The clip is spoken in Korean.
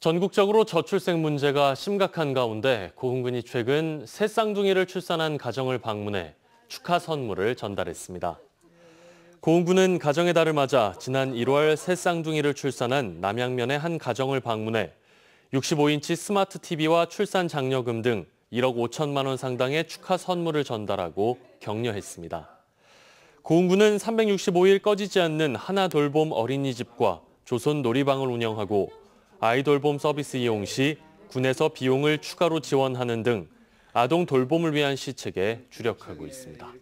전국적으로 저출생 문제가 심각한 가운데 고흥군이 최근 새 쌍둥이를 출산한 가정을 방문해 축하 선물을 전달했습니다. 고흥군은 가정의 달을 맞아 지난 1월 새 쌍둥이를 출산한 남양면의 한 가정을 방문해 65인치 스마트 TV와 출산 장려금 등 1억 5천만 원 상당의 축하 선물을 전달하고 격려했습니다. 고흥군은 365일 꺼지지 않는 하나 돌봄 어린이집과 조선 놀이방을 운영하고 아이돌봄 서비스 이용 시 군에서 비용을 추가로 지원하는 등 아동 돌봄을 위한 시책에 주력하고 있습니다.